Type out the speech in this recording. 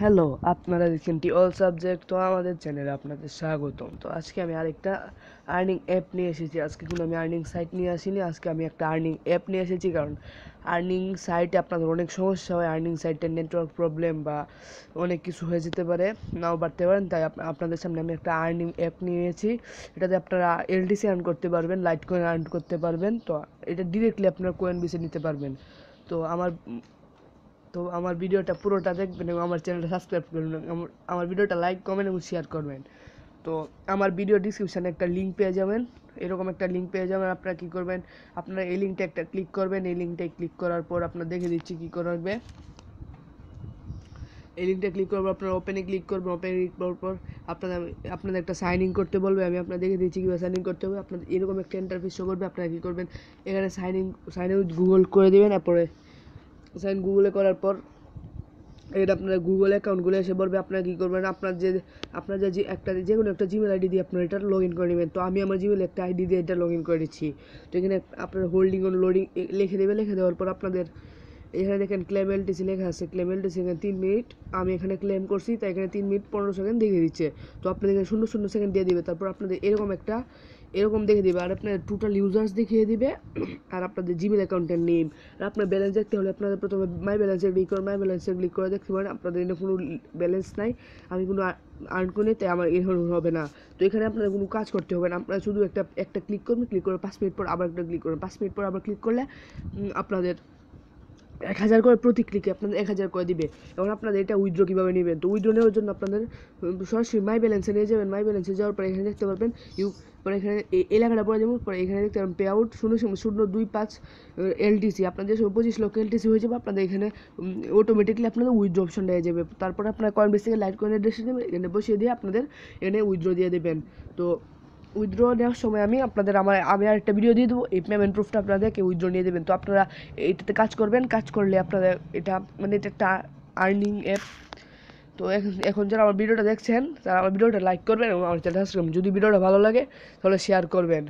hello আপনারা দেখছেন টি all subject তো আমাদের চ্যানেলে আপনাদের স্বাগতম তো আজকে আমি আরেকটা আর্নিং অ্যাপ নিয়ে এসেছি আজকে কিন্তু আমি আর্নিং সাইট নিয়ে আসিনি আজকে আমি একটা আর্নিং অ্যাপ নিয়ে এসেছি কারণ আর্নিং সাইটে আপনাদের অনেক সমস্যা হয় আর্নিং সাইটের নেটওয়ার্ক প্রবলেম বা অনেক কিছু হয়ে যেতে পারে নাও বাড়তে পারেন তাই আপনাদের সামনে আমি একটা আর্নিং অ্যাপ নিয়েছি এটাতে আপনারা এলডিসি আর্ন করতে পারবেন লাইট কয়েন আর্ন করতে পারবেন তো এটা ডিরেক্টলি আপনারা কোয়েন বিষে নিতে পারবেন তো আমার তো আমার ভিডিওটা পুরোটা দেখবেন এবং আমার চ্যানেলটা সাবস্ক্রাইব করবেন আমার ভিডিওটা লাইক কমেন্ট এবং শেয়ার করবেন তো আমার ভিডিও ডিসক্রিপশানে একটা লিঙ্ক পেয়ে যাবেন এরকম একটা লিঙ্ক পেয়ে যাবেন আপনারা কী করবেন আপনারা এই লিঙ্কটা একটা ক্লিক করবেন এই লিঙ্কটায় ক্লিক করার পর আপনার দেখে দিচ্ছি কী করবে এই লিঙ্কটা ক্লিক পর আপনারা ওপেনে ক্লিক করবেন ওপেনে ক্লিক করার পর আপনাদের আপনাদের একটা সাইন ইন করতে বলবে আমি আপনাদের দেখে দিচ্ছি কীভাবে সাইন ইন করতে হবে আপনাদের এরকম একটা ইন্টারফেস শো করবে আপনারা কী করবেন এখানে sign in sign in Google করে দেবেন তারপরে সাইন গুগলে করার পর এর আপনার গুগল অ্যাকাউন্টগুলো এসে বলবে আপনারা কী করবেন আপনার যে আপনার যে একটা যে কোনো একটা জিমেল আইডি দিয়ে আপনারা এটা লগ ইন করে নেবেন তো আমি আমার জিমেল একটা আইডি দিয়ে এটা লগ ইন করে নিচ্ছি তো এখানে আপনার হোল্ডিং অন লোডিং লিখে দেবে লিখে দেওয়ার পর আপনাদের এখানে দেখেন ক্লেম এলটিসি লেখা আছে ক্লেম এলটিসি এখানে তিন মিনিট আমি এখানে ক্লেম করছি তাই এখানে তিন মিনিট পনেরো সেকেন্ড দেখিয়ে দিচ্ছে তো আপনাদের এখানে শূন্য শূন্য সেকেন্ড দিয়ে দিবে তারপর আপনাদের এরকম একটা এরকম দেখে দিবে আর আপনার টোটাল ইউজার্স দেখিয়ে দিবে আর আপনাদের জিমেল অ্যাকাউন্টের নেম আর আপনার ব্যালেন্স দেখতে হলে আপনাদের প্রথমে মাই ব্যালেন্সে ক্লিক করে মাই ব্যালেন্সে ক্লিক করে দেখতে পারেন আপনাদের এখানে কোনো ব্যালেন্স নাই আমি কোনো আর্ন করে তাই আমার এরকম হবে না তো এখানে আপনাদের কোনো কাজ করতে হবে না আপনারা শুধু একটা একটা ক্লিক করবেন ক্লিক করে পাঁচ মিনিট পর আবার একটা ক্লিক করবেন পাঁচ মিনিট পর আবার ক্লিক করলে আপনাদের এক হাজার করে প্রতি ক্লিকে আপনাদের এক হাজার করে দিবে এবং আপনাদের এটা উইথড্র কীভাবে নেবেন তো উইথড্র নেওয়ার জন্য আপনাদের সরাসরি মাই ব্যালেন্সে নিয়ে যাবেন মাই ব্যালেন্সে যাওয়ার পর এখানে দেখতে পারবেন ইউ পরে এখানে এলাকাটা পরে যেমন পরে এখানে দেখতে পাবেন পে আউট শূন্য শূন্য দুই পাঁচ এলটিসি আপনাদের সব পঁচিশ লক্ষ এলটিসি হয়ে যাবে আপনাদের এখানে অটোমেটিকলি আপনাদের উইথড্র অপশন হয়ে যাবে তারপরে আপনার কয়েন বেস থেকে লাইট কয়েনের ড্রেস এখানে বসিয়ে দিয়ে আপনাদের এখানে উইথড্র দিয়ে দেবেন তো উইথড্র নেওয়ার সময় আমি আপনাদের আমার আমি আর একটা ভিডিও দিয়ে দেবো এই পেমেন্ট প্রুফটা আপনাদেরকে উইথড্র নিয়ে দেবেন তো আপনারা এটাতে কাজ করবেন কাজ করলে আপনাদের এটা মানে এটা একটা আর্নিং অ্যাপ তো এখন যারা আমার ভিডিওটা দেখছেন তারা আমার ভিডিওটা লাইক করবেন এবং আমার চ্যানেল সাবস্ক্রাইব যদি ভিডিওটা ভালো লাগে তাহলে শেয়ার করবেন